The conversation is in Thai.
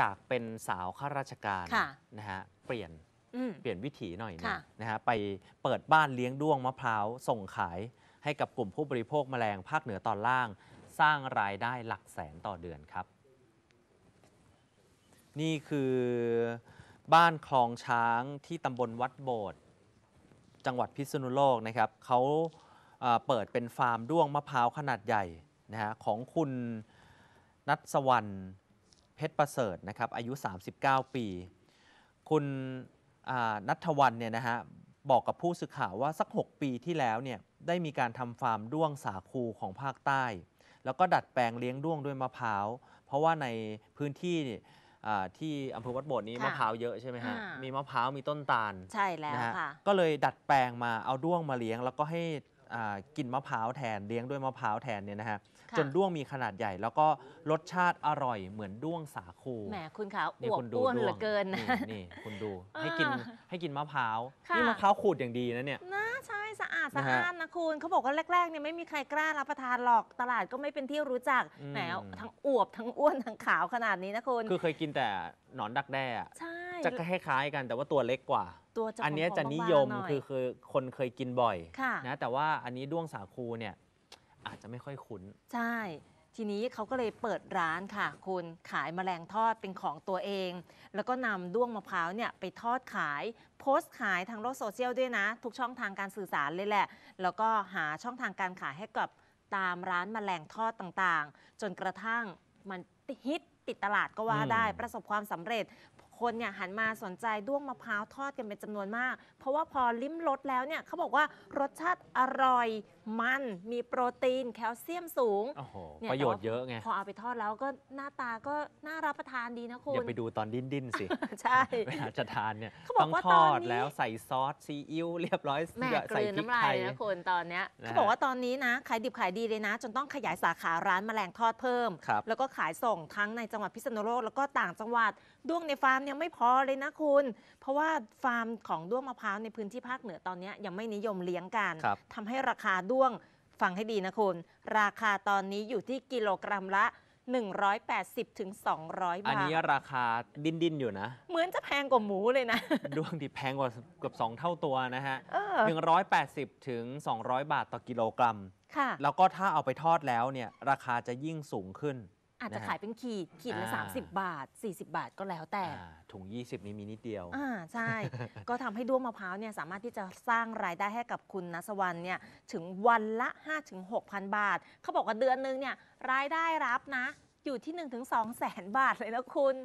จากเป็นสาวข้าราชการะนะฮะเปลี่ยนเปลี่ยนวิถีหน่อยนะนะฮะไปเปิดบ้านเลี้ยงด้วงมะพร้าว ส่งขายให้กับกลุ่มผู้บริโภคแมลงภาคเหนือตอนล่าง สร้างรายได้หลักแสนต่อเดือนครับ นี่คือบ้านคลองช้างที่ตำบลวัดโบดจังหวัดพิษณุโลกนะครับ เขาเเปิดเป็นฟาร์มด้วงมะพร้าวขนาดใหญ่นะฮะของคุณนัทสวรรณเพชรประเสริฐนะครับ อายุ 39 ปี คุณนัทวันเนี่ยนะฮะบอกกับผู้สื่อข่าวว่าสัก 6 ปีที่แล้วเนี่ยได้มีการทำฟาร์มด้วงสาคูของภาคใต้ แล้วก็ดัดแปลงเลี้ยงด้วงด้วยมะพร้าว เพราะว่าในพื้นที่ที่อำเภอวัดโบดนี้มะพร้าวเยอะใช่ไหมฮะมีมะพร้าวมีต้นตาล ใช่แล้วค่ะ ก็เลยดัดแปลงมาเอาด้วงมาเลี้ยงแล้วก็ให้กินมะพร้าวแทน เลี้ยงด้วยมะพร้าวแทนเนี่ยนะฮะจนด้วงมีขนาดใหญ่ แล้วก็รสชาติอร่อยเหมือนด้วงสาคูแหมคุณขาอวบอ้วนเหลือเกินนะนี่คุณดู ให้กินให้กินมะพร้าวนี่มะพร้าวขูดอย่างดีนะเนี่ยนะใช่สะอาดสะอาดนะคุณเขาบอกว่าแรกๆเนี่ยไม่มีใครกล้ารับประทานหรอกตลาดก็ไม่เป็นที่รู้จักแหมทั้งอวบทั้งอ้วนทั้งขาวขนาดนี้นะคุณคือเคยกินแต่หนอนดักแด้ใช่จะคล้ายๆกันแต่ว่าตัวเล็กกว่าตัวจะอันนี้จะนิยมคือคือคนเคยกินบ่อยนะแต่ว่าอันนี้ด้วงสาคูเนี่ยอาจจะไม่ค่อยคุ้นใช่ทีนี้เขาก็เลยเปิดร้านค่ะ คุณขายแมลงทอดเป็นของตัวเอง แล้วก็นำด้วงมะพร้าวเนี่ยไปทอดขาย โพสต์ขายทางโลกโซเชียลด้วยนะทุกช่องทางการสื่อสารเลยแหละแล้วก็หาช่องทางการขายให้กับตามร้านแมลงทอดต่างๆ จนกระทั่งมันฮิตติดตลาดก็ว่าได้ประสบความสำเร็จคนเนี่ยหันมาสนใจด้วงมะพร้าวทอดกันเป็นจำนวนมาก เพราะว่าพอลิ้มรสแล้วเนี่ยเขาบอกว่ารสชาติอร่อยมัน มีโปรตีนแคลเซียมสูงประโยชน์เยอะไง พอเอาไปทอดแล้วก็หน้าตาก็น่ารับประทานดีนะคุณ อย่าไปดูตอนดิ้นดิ้นๆสิ ใช่เวลาจะทานเนี่ยต้องทออนดนแล้วใส่ซอสซีอิ๊วเรียบร้อยแม่กใส่ลืนพริกน้ำลาไทยนะคุณตอนเนี้ยเขาบอกว่าตอนนี้นะขายดิบขายดีเลยนะจนต้องขยายสาขาร้านแมลงทอดเพิ่มแล้วก็ขายส่งทั้งในจังหวัดพิษณุโลกแล้วก็ต่างจังหวัดด้วงในฟาร์มยังไม่พอเลยนะคุณ เพราะว่าฟาร์มของด้วงมะพร้าวในพื้นที่ภาคเหนือตอนนี้ยังไม่นิยมเลี้ยงกันทำทำให้ราคาด้วง ฟังให้ดีนะคุณ ราคาตอนนี้อยู่ที่กิโลกรัมละ 180ถึง200อันบาทนี้ราคาดิ้นดิ้นอยู่นะ เหมือนจะแพงกว่าหมูเลยนะ ด้วงที่แพงกว่าเกือบ2 เท่าตัวนะฮะเออ180ถึง200 บาทต่อกิโลกรัม ค่ะ แล้วก็ถ้าเอาไปทอดแล้วเนี่ยราคาจะยิ่งสูงขึ้นอาจจะขายเป็นขีด ขีดละสา30 บาท 40 บาทก็แล้วแต่ ถุง 20นี้มี นิดเดียว อ่า ใช่ ก็ทำให้ด้วงมะพร้าวเนี่ยสามารถที่จะสร้างรายได้ให้กับคุณนัสวรรณเนี่ยถึงวันละ 5-6,000ถึง6 0 0บาท เขาบอกว่าเดือนนึงเนี่ยรายได้รับนะ อยู่ที่ 1-2ถึง2แสนบาทเลยนะคุณ